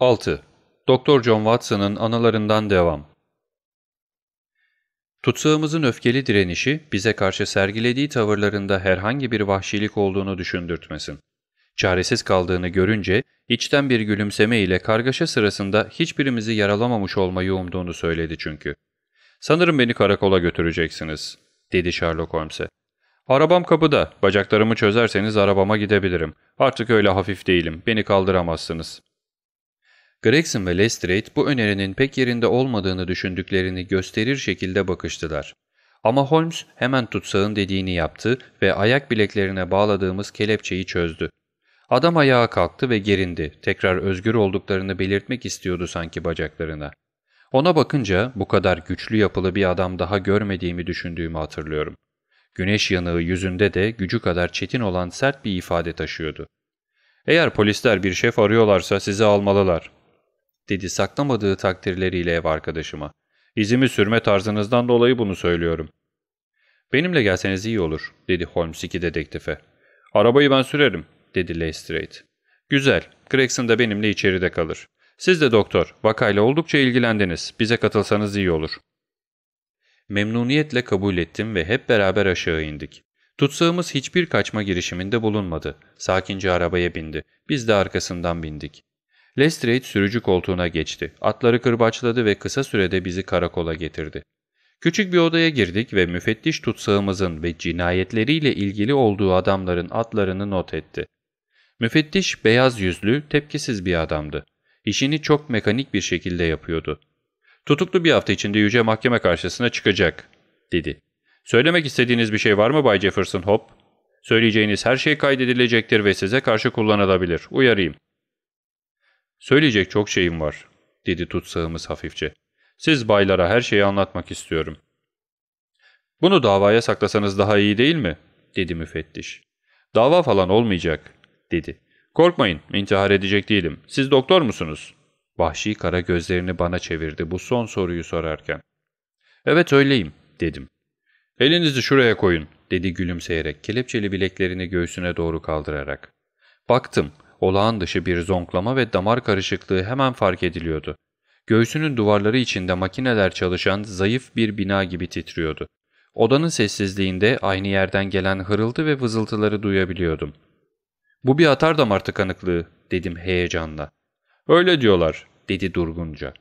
6. Doktor John Watson'ın anılarından devam. Tutsağımızın öfkeli direnişi bize karşı sergilediği tavırlarında herhangi bir vahşilik olduğunu düşündürtmesin. Çaresiz kaldığını görünce içten bir gülümseme ile kargaşa sırasında hiçbirimizi yaralamamış olmayı umduğunu söyledi çünkü. ''Sanırım beni karakola götüreceksiniz.'' dedi Sherlock Holmes'e. ''Arabam kapıda. Bacaklarımı çözerseniz arabama gidebilirim. Artık öyle hafif değilim. Beni kaldıramazsınız.'' Gregson ve Lestrade bu önerinin pek yerinde olmadığını düşündüklerini gösterir şekilde bakıştılar. Ama Holmes hemen tutsağın dediğini yaptı ve ayak bileklerine bağladığımız kelepçeyi çözdü. Adam ayağa kalktı ve gerindi. Tekrar özgür olduklarını belirtmek istiyordu sanki bacaklarına. Ona bakınca bu kadar güçlü yapılı bir adam daha görmediğimi düşündüğümü hatırlıyorum. Güneş yanığı yüzünde de gücü kadar çetin olan sert bir ifade taşıyordu. ''Eğer polisler bir şef arıyorlarsa sizi almalılar dedi saklamadığı takdirleriyle ev arkadaşıma. İzimi sürme tarzınızdan dolayı bunu söylüyorum. Benimle gelseniz iyi olur dedi Holmes iki dedektife. Arabayı ben sürerim dedi Lestrade. Güzel, Gregson da benimle içeride kalır. Siz de doktor, vakayla oldukça ilgilendiniz. Bize katılsanız iyi olur. Memnuniyetle kabul ettim ve hep beraber aşağı indik. Tutsağımız hiçbir kaçma girişiminde bulunmadı. Sakince arabaya bindi. Biz de arkasından bindik. Lestrade sürücü koltuğuna geçti. Atları kırbaçladı ve kısa sürede bizi karakola getirdi. Küçük bir odaya girdik ve müfettiş tutsağımızın ve cinayetleriyle ilgili olduğu adamların atlarını not etti. Müfettiş beyaz yüzlü, tepkisiz bir adamdı. İşini çok mekanik bir şekilde yapıyordu. Tutuklu bir hafta içinde yüce mahkeme karşısına çıkacak, dedi. Söylemek istediğiniz bir şey var mı Bay Jefferson Hop? Söyleyeceğiniz her şey kaydedilecektir ve size karşı kullanılabilir. Uyarayım. Söyleyecek çok şeyim var, dedi tutsağımız hafifçe. Siz baylara her şeyi anlatmak istiyorum. Bunu davaya saklasanız daha iyi değil mi? dedi müfettiş. Dava falan olmayacak, dedi. Korkmayın, intihar edecek değilim. Siz doktor musunuz? Vahşi kara gözlerini bana çevirdi bu son soruyu sorarken. Evet öyleyim, dedim. Elinizi şuraya koyun, dedi gülümseyerek kelepçeli bileklerini göğsüne doğru kaldırarak. Baktım, Olağan dışı bir zonklama ve damar karışıklığı hemen fark ediliyordu. Göğsünün duvarları içinde makineler çalışan zayıf bir bina gibi titriyordu. Odanın sessizliğinde aynı yerden gelen hırıltı ve vızıltıları duyabiliyordum. ''Bu bir atar damar tıkanıklığı'' dedim heyecanla. ''Öyle diyorlar'' dedi durgunca.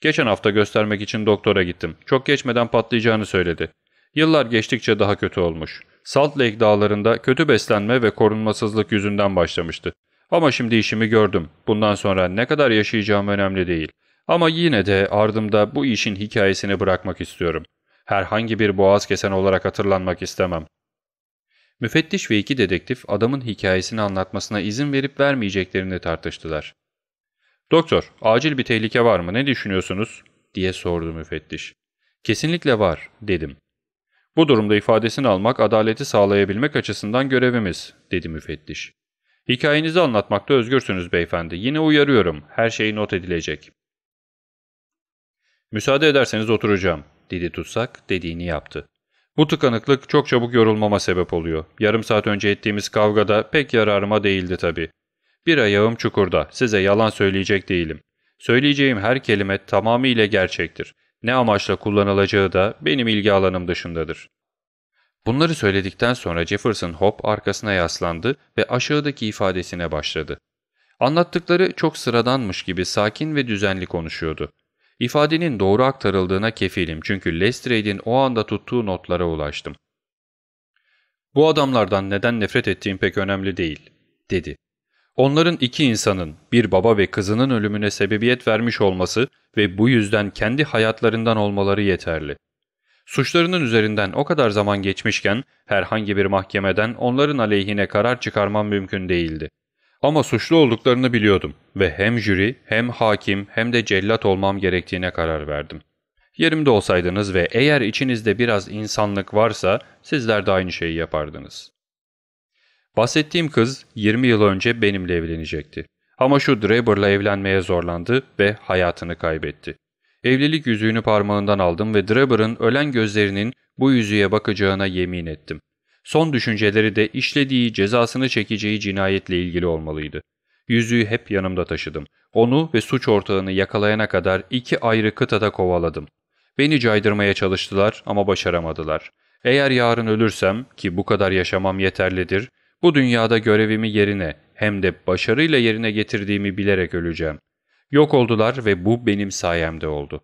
''Geçen hafta göstermek için doktora gittim. Çok geçmeden patlayacağını söyledi. Yıllar geçtikçe daha kötü olmuş. Salt Lake dağlarında kötü beslenme ve korunmasızlık yüzünden başlamıştı. Ama şimdi işimi gördüm. Bundan sonra ne kadar yaşayacağım önemli değil. Ama yine de ardımda bu işin hikayesini bırakmak istiyorum. Herhangi bir boğaz kesen olarak hatırlanmak istemem. Müfettiş ve iki dedektif adamın hikayesini anlatmasına izin verip vermeyeceklerini tartıştılar. ''Doktor, acil bir tehlike var mı? Ne düşünüyorsunuz?'' diye sordu müfettiş. ''Kesinlikle var.'' dedim. ''Bu durumda ifadesini almak adaleti sağlayabilmek açısından görevimiz.'' dedi müfettiş. Hikayenizi anlatmakta özgürsünüz beyefendi. Yine uyarıyorum. Her şey not edilecek. Müsaade ederseniz oturacağım, dedi tutsak dediğini yaptı. Bu tıkanıklık çok çabuk yorulmama sebep oluyor. Yarım saat önce ettiğimiz kavgada pek yararıma değildi tabii. Bir ayağım çukurda, size yalan söyleyecek değilim. Söyleyeceğim her kelime tamamıyla gerçektir. Ne amaçla kullanılacağı da benim ilgi alanım dışındadır. Bunları söyledikten sonra Jefferson Hope arkasına yaslandı ve aşağıdaki ifadesine başladı. Anlattıkları çok sıradanmış gibi sakin ve düzenli konuşuyordu. İfadenin doğru aktarıldığına kefilim çünkü Lestrade'in o anda tuttuğu notlara ulaştım. Bu adamlardan neden nefret ettiğim pek önemli değil, dedi. Onların iki insanın, bir baba ve kızının ölümüne sebebiyet vermiş olması ve bu yüzden kendi hayatlarından olmaları yeterli. Suçlarının üzerinden o kadar zaman geçmişken herhangi bir mahkemeden onların aleyhine karar çıkarmam mümkün değildi. Ama suçlu olduklarını biliyordum ve hem jüri hem hakim hem de cellat olmam gerektiğine karar verdim. Yerimde olsaydınız ve eğer içinizde biraz insanlık varsa sizler de aynı şeyi yapardınız. Bahsettiğim kız 20 yıl önce benimle evlenecekti. Ama şu Dreber'la evlenmeye zorlandı ve hayatını kaybetti. Evlilik yüzüğünü parmağından aldım ve Drebber'ın ölen gözlerinin bu yüzüğe bakacağına yemin ettim. Son düşünceleri de işlediği cezasını çekeceği cinayetle ilgili olmalıydı. Yüzüğü hep yanımda taşıdım. Onu ve suç ortağını yakalayana kadar iki ayrı kıtada kovaladım. Beni caydırmaya çalıştılar ama başaramadılar. Eğer yarın ölürsem ki bu kadar yaşamam yeterlidir, bu dünyada görevimi yerine hem de başarıyla yerine getirdiğimi bilerek öleceğim. Yok oldular ve bu benim sayemde oldu.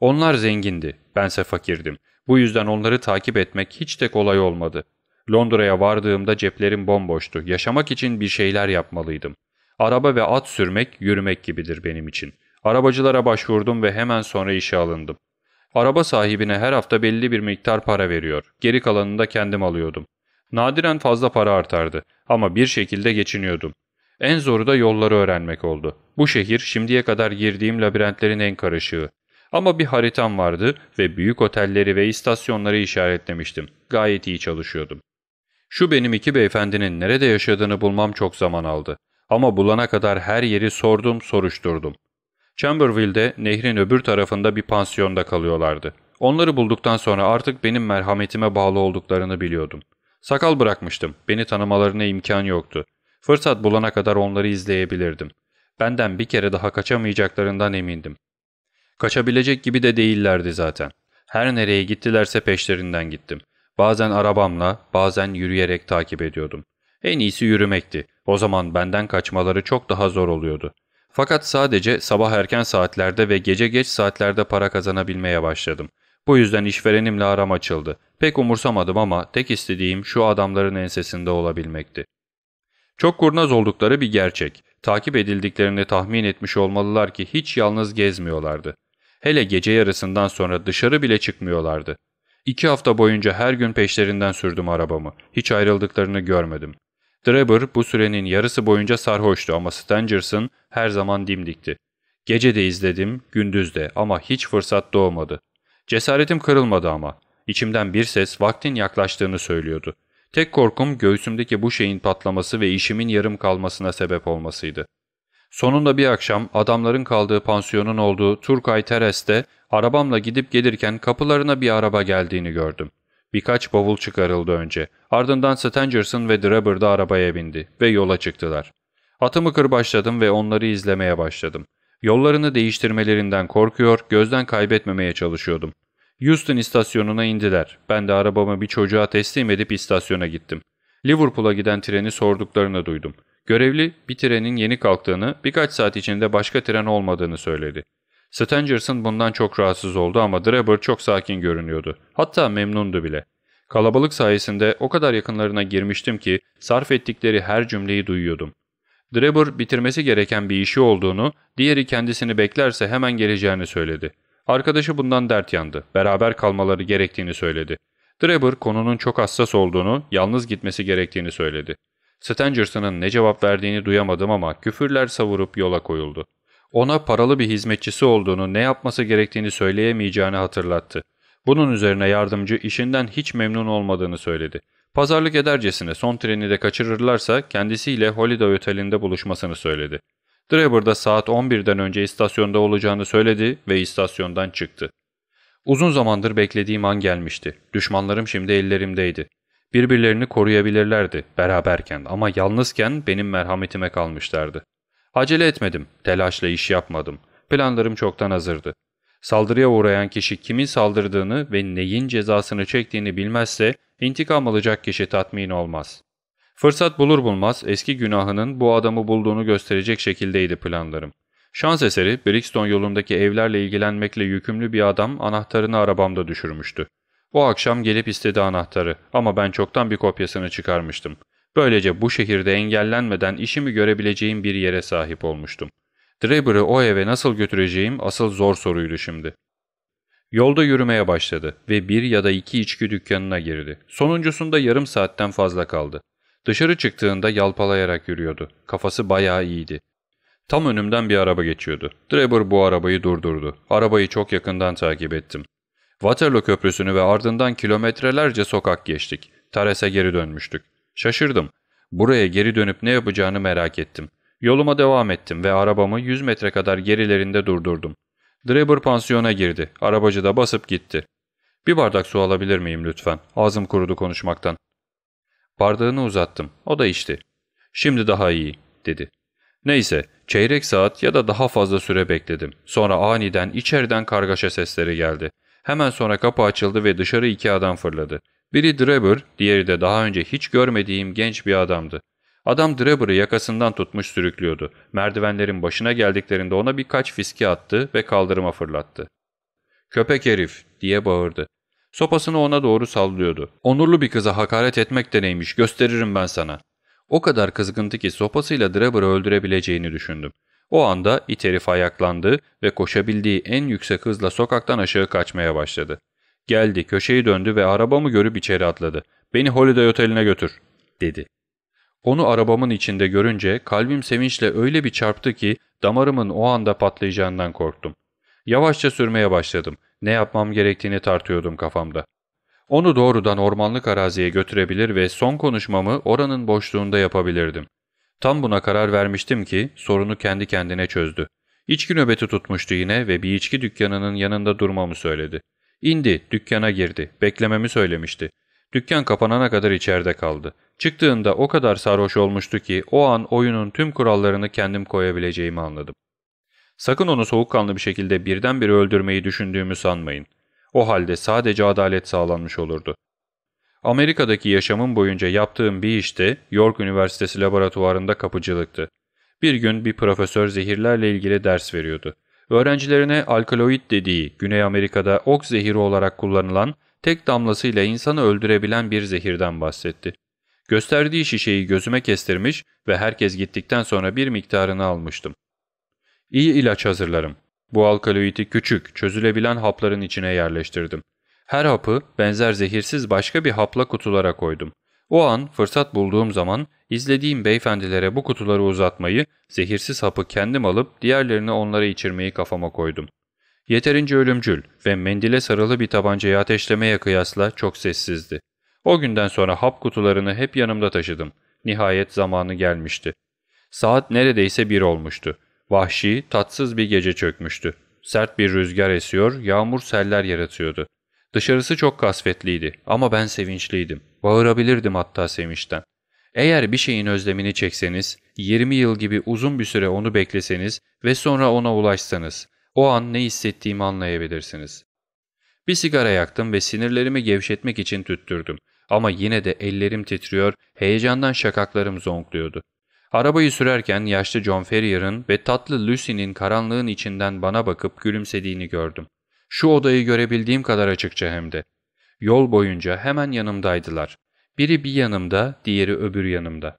Onlar zengindi, bense fakirdim. Bu yüzden onları takip etmek hiç de kolay olmadı. Londra'ya vardığımda ceplerim bomboştu. Yaşamak için bir şeyler yapmalıydım. Araba ve at sürmek yürümek gibidir benim için. Arabacılara başvurdum ve hemen sonra işe alındım. Araba sahibine her hafta belli bir miktar para veriyor. Geri kalanını da kendim alıyordum. Nadiren fazla para artardı ama bir şekilde geçiniyordum. En zoru da yolları öğrenmek oldu. Bu şehir şimdiye kadar girdiğim labirentlerin en karışığı. Ama bir haritam vardı ve büyük otelleri ve istasyonları işaretlemiştim. Gayet iyi çalışıyordum. Şu benim iki beyefendinin nerede yaşadığını bulmam çok zaman aldı. Ama bulana kadar her yeri sordum, soruşturdum. Chamberville'de nehrin öbür tarafında bir pansiyonda kalıyorlardı. Onları bulduktan sonra artık benim merhametime bağlı olduklarını biliyordum. Sakal bırakmıştım, beni tanımalarına imkan yoktu. Fırsat bulana kadar onları izleyebilirdim. Benden bir kere daha kaçamayacaklarından emindim. Kaçabilecek gibi de değillerdi zaten. Her nereye gittilerse peşlerinden gittim. Bazen arabamla, bazen yürüyerek takip ediyordum. En iyisi yürümekti. O zaman benden kaçmaları çok daha zor oluyordu. Fakat sadece sabah erken saatlerde ve gece geç saatlerde para kazanabilmeye başladım. Bu yüzden işverenimle aram açıldı. Pek umursamadım ama tek istediğim şu adamların ensesinde olabilmekti. Çok kurnaz oldukları bir gerçek. Takip edildiklerini tahmin etmiş olmalılar ki hiç yalnız gezmiyorlardı. Hele gece yarısından sonra dışarı bile çıkmıyorlardı. İki hafta boyunca her gün peşlerinden sürdüm arabamı. Hiç ayrıldıklarını görmedim. Drebber bu sürenin yarısı boyunca sarhoştu ama Stangerson her zaman dimdikti. Gece de izledim, gündüz de ama hiç fırsat doğmadı. Cesaretim kırılmadı ama. İçimden bir ses vaktin yaklaştığını söylüyordu. Tek korkum göğsümdeki bu şeyin patlaması ve işimin yarım kalmasına sebep olmasıydı. Sonunda bir akşam adamların kaldığı pansiyonun olduğu Turkay Teres'te arabamla gidip gelirken kapılarına bir araba geldiğini gördüm. Birkaç bavul çıkarıldı önce. Ardından Stangerson ve Drebber de arabaya bindi ve yola çıktılar. Atımı kırbaçladım ve onları izlemeye başladım. Yollarını değiştirmelerinden korkuyor, gözden kaybetmemeye çalışıyordum. Houston istasyonuna indiler. Ben de arabamı bir çocuğa teslim edip istasyona gittim. Liverpool'a giden treni sorduklarını duydum. Görevli bir trenin yeni kalktığını, birkaç saat içinde başka tren olmadığını söyledi. Stangerson bundan çok rahatsız oldu ama Drebber çok sakin görünüyordu. Hatta memnundu bile. Kalabalık sayesinde o kadar yakınlarına girmiştim ki sarf ettikleri her cümleyi duyuyordum. Drebber bitirmesi gereken bir işi olduğunu, diğeri kendisini beklerse hemen geleceğini söyledi. Arkadaşı bundan dert yandı. Beraber kalmaları gerektiğini söyledi. Drebber konunun çok hassas olduğunu, yalnız gitmesi gerektiğini söyledi. Stangerson'ın ne cevap verdiğini duyamadım ama küfürler savurup yola koyuldu. Ona paralı bir hizmetçisi olduğunu, ne yapması gerektiğini söyleyemeyeceğini hatırlattı. Bunun üzerine yardımcı işinden hiç memnun olmadığını söyledi. Pazarlık edercesine son treni de kaçırırlarsa kendisiyle Holiday Oteli'nde buluşmasını söyledi. Drebber da saat 11'den önce istasyonda olacağını söyledi ve istasyondan çıktı. Uzun zamandır beklediğim an gelmişti. Düşmanlarım şimdi ellerimdeydi. Birbirlerini koruyabilirlerdi beraberken ama yalnızken benim merhametime kalmışlardı. Acele etmedim, telaşla iş yapmadım. Planlarım çoktan hazırdı. Saldırıya uğrayan kişi kimin saldırdığını ve neyin cezasını çektiğini bilmezse intikam alacak kişi tatmin olmaz. Fırsat bulur bulmaz eski günahının bu adamı bulduğunu gösterecek şekildeydi planlarım. Şans eseri Brixton yolundaki evlerle ilgilenmekle yükümlü bir adam anahtarını arabamda düşürmüştü. O akşam gelip istedi anahtarı ama ben çoktan bir kopyasını çıkarmıştım. Böylece bu şehirde engellenmeden işimi görebileceğim bir yere sahip olmuştum. Drebber'ı o eve nasıl götüreceğim asıl zor soruydu şimdi. Yolda yürümeye başladı ve bir ya da iki içki dükkanına girdi. Sonuncusunda yarım saatten fazla kaldı. Dışarı çıktığında yalpalayarak yürüyordu. Kafası bayağı iyiydi. Tam önümden bir araba geçiyordu. Drebor bu arabayı durdurdu. Arabayı çok yakından takip ettim. Waterloo Köprüsü'nü ve ardından kilometrelerce sokak geçtik. Tares'e geri dönmüştük. Şaşırdım. Buraya geri dönüp ne yapacağını merak ettim. Yoluma devam ettim ve arabamı 100 metre kadar gerilerinde durdurdum. Drebor pansiyona girdi. Arabacı da basıp gitti. Bir bardak su alabilir miyim lütfen? Ağzım kurudu konuşmaktan. Bardağını uzattım. O da içti. Şimdi daha iyi dedi. Neyse çeyrek saat ya da daha fazla süre bekledim. Sonra aniden içeriden kargaşa sesleri geldi. Hemen sonra kapı açıldı ve dışarı iki adam fırladı. Biri Drebber, diğeri de daha önce hiç görmediğim genç bir adamdı. Adam Drebber'ı yakasından tutmuş sürüklüyordu. Merdivenlerin başına geldiklerinde ona birkaç fiski attı ve kaldırıma fırlattı. ''Köpek herif!'' diye bağırdı. Sopasını ona doğru sallıyordu. Onurlu bir kıza hakaret etmek de neymiş gösteririm ben sana. O kadar kızgındı ki sopasıyla Drebber'ı öldürebileceğini düşündüm. O anda it herif ayaklandı ve koşabildiği en yüksek hızla sokaktan aşağı kaçmaya başladı. Geldi, köşeyi döndü ve arabamı görüp içeri atladı. ''Beni Holiday Oteli'ne götür.'' dedi. Onu arabamın içinde görünce kalbim sevinçle öyle bir çarptı ki damarımın o anda patlayacağından korktum. Yavaşça sürmeye başladım ne yapmam gerektiğini tartıyordum kafamda. Onu doğrudan ormanlık araziye götürebilir ve son konuşmamı oranın boşluğunda yapabilirdim. Tam buna karar vermiştim ki sorunu kendi kendine çözdü. İçki nöbeti tutmuştu yine ve bir içki dükkanının yanında durmamı söyledi. İndi, dükkana girdi, beklememi söylemişti. Dükkan kapanana kadar içeride kaldı. Çıktığında o kadar sarhoş olmuştu ki o an oyunun tüm kurallarını kendim koyabileceğimi anladım. Sakın onu soğukkanlı bir şekilde birdenbire öldürmeyi düşündüğümü sanmayın. O halde sadece adalet sağlanmış olurdu. Amerika'daki yaşamım boyunca yaptığım bir işte York Üniversitesi laboratuvarında kapıcılıktı. Bir gün bir profesör zehirlerle ilgili ders veriyordu. Öğrencilerine alkaloid dediği Güney Amerika'da ok zehiri olarak kullanılan tek damlasıyla insanı öldürebilen bir zehirden bahsetti. Gösterdiği şişeyi gözüme kestirmiş ve herkes gittikten sonra bir miktarını almıştım. İyi ilaç hazırlarım. Bu alkaloidi küçük, çözülebilen hapların içine yerleştirdim. Her hapı benzer zehirsiz başka bir hapla kutulara koydum. O an fırsat bulduğum zaman izlediğim beyefendilere bu kutuları uzatmayı, zehirsiz hapı kendim alıp diğerlerini onlara içirmeyi kafama koydum. Yeterince ölümcül ve mendile sarılı bir tabancayı ateşlemeye kıyasla çok sessizdi. O günden sonra hap kutularını hep yanımda taşıdım. Nihayet zamanı gelmişti. Saat neredeyse bir olmuştu. Vahşi, tatsız bir gece çökmüştü. Sert bir rüzgar esiyor, yağmur seller yaratıyordu. Dışarısı çok kasvetliydi ama ben sevinçliydim. Bağırabilirdim hatta sevinçten. Eğer bir şeyin özlemini çekseniz, 20 yıl gibi uzun bir süre onu bekleseniz ve sonra ona ulaşsanız, o an ne hissettiğimi anlayabilirsiniz. Bir sigara yaktım ve sinirlerimi gevşetmek için tüttürdüm. Ama yine de ellerim titriyor, heyecandan şakaklarım zonkluyordu. Arabayı sürerken yaşlı John Ferrier'ın ve tatlı Lucy'nin karanlığın içinden bana bakıp gülümsediğini gördüm. Şu odayı görebildiğim kadar açıkça hem de. Yol boyunca hemen yanımdaydılar. Biri bir yanımda, diğeri öbür yanımda.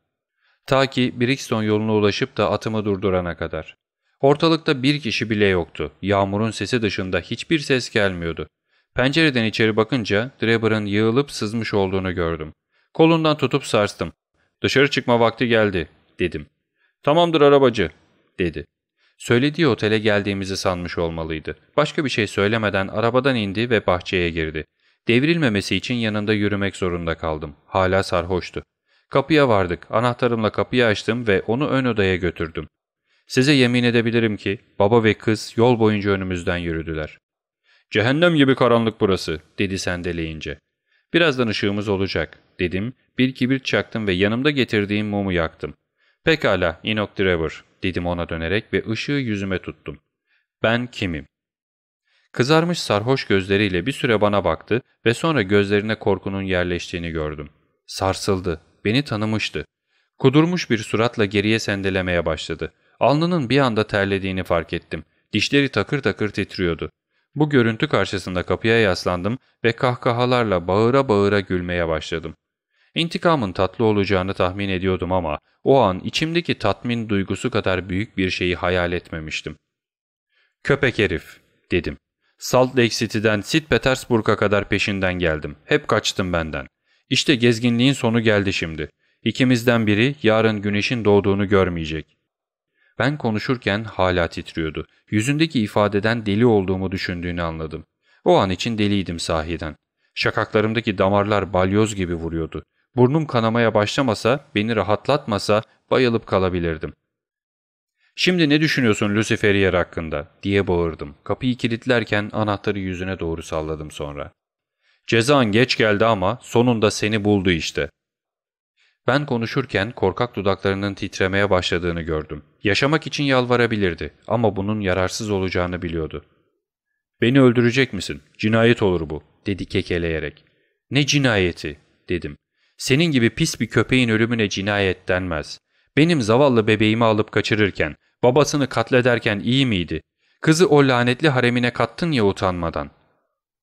Ta ki Brixton yoluna ulaşıp da atımı durdurana kadar. Ortalıkta bir kişi bile yoktu. Yağmurun sesi dışında hiçbir ses gelmiyordu. Pencereden içeri bakınca Drebber'ın yığılıp sızmış olduğunu gördüm. Kolundan tutup sarstım. ''Dışarı çıkma vakti geldi.'' dedim. Tamamdır arabacı dedi. Söylediği otele geldiğimizi sanmış olmalıydı. Başka bir şey söylemeden arabadan indi ve bahçeye girdi. Devrilmemesi için yanında yürümek zorunda kaldım. Hala sarhoştu. Kapıya vardık. Anahtarımla kapıyı açtım ve onu ön odaya götürdüm. Size yemin edebilirim ki baba ve kız yol boyunca önümüzden yürüdüler. ''Cehennem gibi karanlık burası.'' dedi sendeleyince. ''Birazdan ışığımız olacak.'' dedim. Bir kibrit çaktım ve yanımda getirdiğim mumu yaktım. Pekala Enoch Trevor dedim ona dönerek ve ışığı yüzüme tuttum. Ben kimim? Kızarmış sarhoş gözleriyle bir süre bana baktı ve sonra gözlerine korkunun yerleştiğini gördüm. Sarsıldı, beni tanımıştı. Kudurmuş bir suratla geriye sendelemeye başladı. Alnının bir anda terlediğini fark ettim. Dişleri takır takır titriyordu. Bu görüntü karşısında kapıya yaslandım ve kahkahalarla bağıra bağıra gülmeye başladım. İntikamın tatlı olacağını tahmin ediyordum ama o an içimdeki tatmin duygusu kadar büyük bir şeyi hayal etmemiştim. ''Köpek herif'' dedim. Salt Lake City'den St. Petersburg'a kadar peşinden geldim. Hep kaçtım benden. İşte gezginliğin sonu geldi şimdi. İkimizden biri yarın güneşin doğduğunu görmeyecek. Ben konuşurken hala titriyordu. Yüzündeki ifadeden deli olduğumu düşündüğünü anladım. O an için deliydim sahiden. Şakaklarımdaki damarlar balyoz gibi vuruyordu. Burnum kanamaya başlamasa, beni rahatlatmasa bayılıp kalabilirdim. ''Şimdi ne düşünüyorsun Luciferier hakkında?'' diye bağırdım. Kapıyı kilitlerken anahtarı yüzüne doğru salladım sonra. ''Cezan geç geldi ama sonunda seni buldu işte.'' Ben konuşurken korkak dudaklarının titremeye başladığını gördüm. Yaşamak için yalvarabilirdi ama bunun yararsız olacağını biliyordu. ''Beni öldürecek misin? Cinayet olur bu.'' dedi kekeleyerek. ''Ne cinayeti?'' dedim. Senin gibi pis bir köpeğin ölümüne cinayet denmez. Benim zavallı bebeğimi alıp kaçırırken, babasını katlederken iyi miydi? Kızı o lanetli haremine kattın ya utanmadan.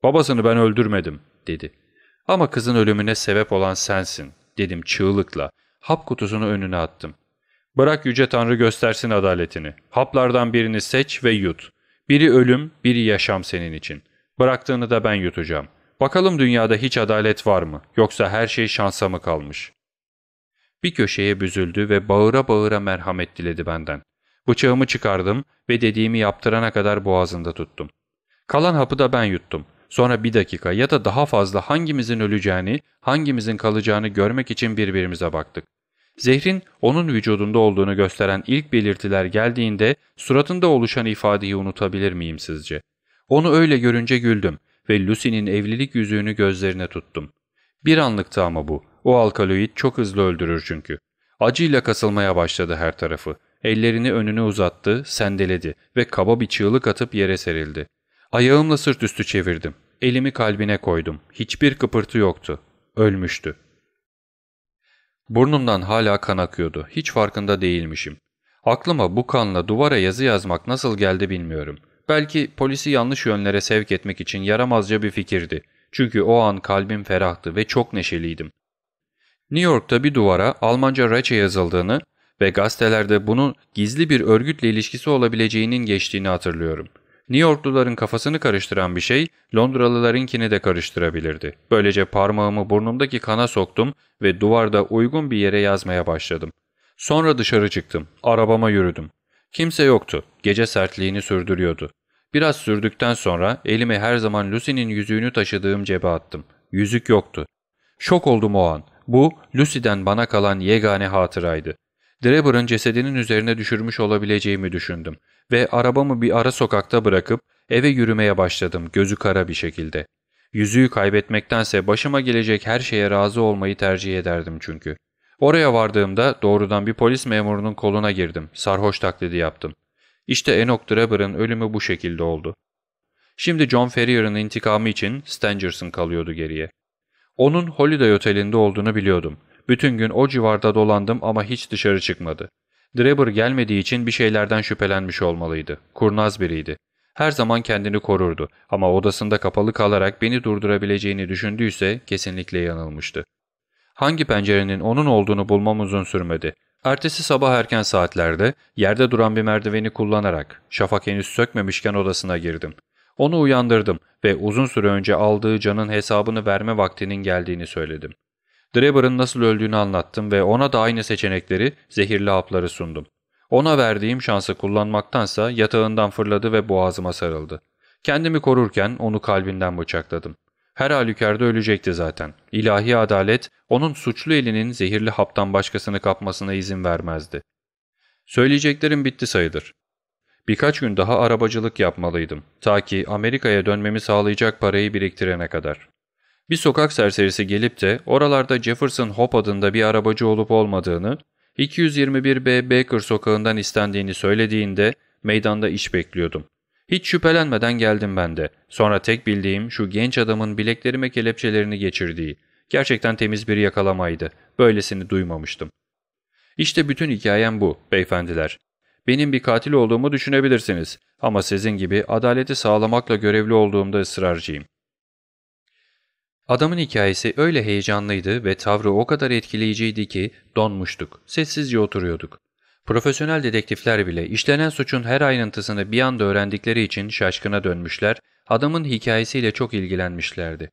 Babasını ben öldürmedim, dedi. Ama kızın ölümüne sebep olan sensin, dedim çığlıkla. Hap kutusunu önüne attım. Bırak Yüce Tanrı göstersin adaletini. Haplardan birini seç ve yut. Biri ölüm, biri yaşam senin için. Bıraktığını da ben yutacağım. Bakalım dünyada hiç adalet var mı yoksa her şey şansa mı kalmış? Bir köşeye büzüldü ve bağıra bağıra merhamet diledi benden. Bıçağımı çıkardım ve dediğimi yaptırana kadar boğazında tuttum. Kalan hapı da ben yuttum. Sonra bir dakika ya da daha fazla hangimizin öleceğini, hangimizin kalacağını görmek için birbirimize baktık. Zehrin onun vücudunda olduğunu gösteren ilk belirtiler geldiğinde suratında oluşan ifadeyi unutabilir miyim sizce? Onu öyle görünce güldüm ve Lucy'nin evlilik yüzüğünü gözlerine tuttum. Bir anlıktı ama bu. O alkaloid çok hızlı öldürür çünkü. Acıyla kasılmaya başladı her tarafı. Ellerini önüne uzattı, sendeledi ve kaba bir çığlık atıp yere serildi. Ayağımla sırt üstü çevirdim. Elimi kalbine koydum. Hiçbir kıpırtı yoktu. Ölmüştü. Burnumdan hala kan akıyordu. Hiç farkında değilmişim. Aklıma bu kanla duvara yazı yazmak nasıl geldi bilmiyorum. Belki polisi yanlış yönlere sevk etmek için yaramazca bir fikirdi. Çünkü o an kalbim ferahtı ve çok neşeliydim. New York'ta bir duvara Almanca Reçe yazıldığını ve gazetelerde bunun gizli bir örgütle ilişkisi olabileceğinin geçtiğini hatırlıyorum. New Yorkluların kafasını karıştıran bir şey Londralılarınkini de karıştırabilirdi. Böylece parmağımı burnumdaki kana soktum ve duvarda uygun bir yere yazmaya başladım. Sonra dışarı çıktım. Arabama yürüdüm. Kimse yoktu. Gece sertliğini sürdürüyordu. Biraz sürdükten sonra elimi her zaman Lucy'nin yüzüğünü taşıdığım cebe attım. Yüzük yoktu. Şok oldum o an. Bu, Lucy'den bana kalan yegane hatıraydı. Dreber'ın cesedinin üzerine düşürmüş olabileceğimi düşündüm ve arabamı bir ara sokakta bırakıp eve yürümeye başladım gözü kara bir şekilde. Yüzüğü kaybetmektense başıma gelecek her şeye razı olmayı tercih ederdim çünkü. Oraya vardığımda doğrudan bir polis memurunun koluna girdim. Sarhoş taklidi yaptım. İşte Enoch Draper'ın ölümü bu şekilde oldu. Şimdi John Ferrier'ın intikamı için Stangerson kalıyordu geriye. Onun Holiday Oteli'nde olduğunu biliyordum. Bütün gün o civarda dolandım ama hiç dışarı çıkmadı. Draper gelmediği için bir şeylerden şüphelenmiş olmalıydı. Kurnaz biriydi. Her zaman kendini korurdu ama odasında kapalı kalarak beni durdurabileceğini düşündüyse kesinlikle yanılmıştı hangi pencerenin onun olduğunu bulmam uzun sürmedi. Ertesi sabah erken saatlerde yerde duran bir merdiveni kullanarak şafak henüz sökmemişken odasına girdim. Onu uyandırdım ve uzun süre önce aldığı canın hesabını verme vaktinin geldiğini söyledim. Dreber'ın nasıl öldüğünü anlattım ve ona da aynı seçenekleri, zehirli hapları sundum. Ona verdiğim şansı kullanmaktansa yatağından fırladı ve boğazıma sarıldı. Kendimi korurken onu kalbinden bıçakladım. Her halükarda ölecekti zaten. İlahi adalet onun suçlu elinin zehirli haptan başkasını kapmasına izin vermezdi. Söyleyeceklerim bitti sayıdır. Birkaç gün daha arabacılık yapmalıydım. Ta ki Amerika'ya dönmemi sağlayacak parayı biriktirene kadar. Bir sokak serserisi gelip de oralarda Jefferson Hope adında bir arabacı olup olmadığını, 221B Baker sokağından istendiğini söylediğinde meydanda iş bekliyordum. Hiç şüphelenmeden geldim ben de. Sonra tek bildiğim şu genç adamın bileklerime kelepçelerini geçirdiği. Gerçekten temiz bir yakalamaydı. Böylesini duymamıştım. İşte bütün hikayem bu beyefendiler. Benim bir katil olduğumu düşünebilirsiniz ama sizin gibi adaleti sağlamakla görevli olduğumda ısrarcıyım. Adamın hikayesi öyle heyecanlıydı ve tavrı o kadar etkileyiciydi ki donmuştuk, sessizce oturuyorduk. Profesyonel dedektifler bile işlenen suçun her ayrıntısını bir anda öğrendikleri için şaşkına dönmüşler, adamın hikayesiyle çok ilgilenmişlerdi.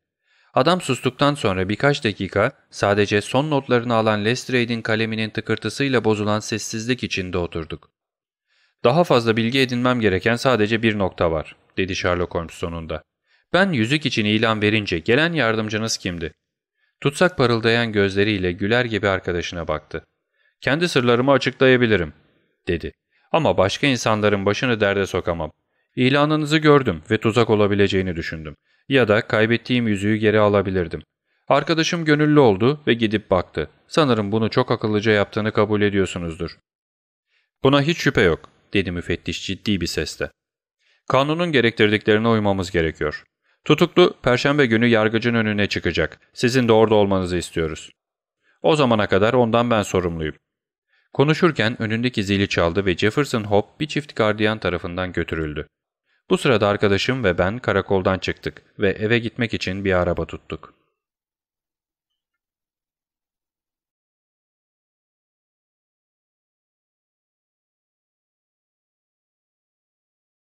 Adam sustuktan sonra birkaç dakika sadece son notlarını alan Lestrade'in kaleminin tıkırtısıyla bozulan sessizlik içinde oturduk. ''Daha fazla bilgi edinmem gereken sadece bir nokta var.'' dedi Sherlock Holmes sonunda. ''Ben yüzük için ilan verince gelen yardımcınız kimdi?'' Tutsak parıldayan gözleriyle güler gibi arkadaşına baktı. Kendi sırlarımı açıklayabilirim, dedi. Ama başka insanların başını derde sokamam. İlanınızı gördüm ve tuzak olabileceğini düşündüm. Ya da kaybettiğim yüzüğü geri alabilirdim. Arkadaşım gönüllü oldu ve gidip baktı. Sanırım bunu çok akıllıca yaptığını kabul ediyorsunuzdur. Buna hiç şüphe yok, dedi müfettiş ciddi bir sesle. Kanunun gerektirdiklerine uymamız gerekiyor. Tutuklu, perşembe günü yargıcın önüne çıkacak. Sizin de orada olmanızı istiyoruz. O zamana kadar ondan ben sorumluyum. Konuşurken önündeki zili çaldı ve Jefferson Hope bir çift gardiyan tarafından götürüldü. Bu sırada arkadaşım ve ben karakoldan çıktık ve eve gitmek için bir araba tuttuk.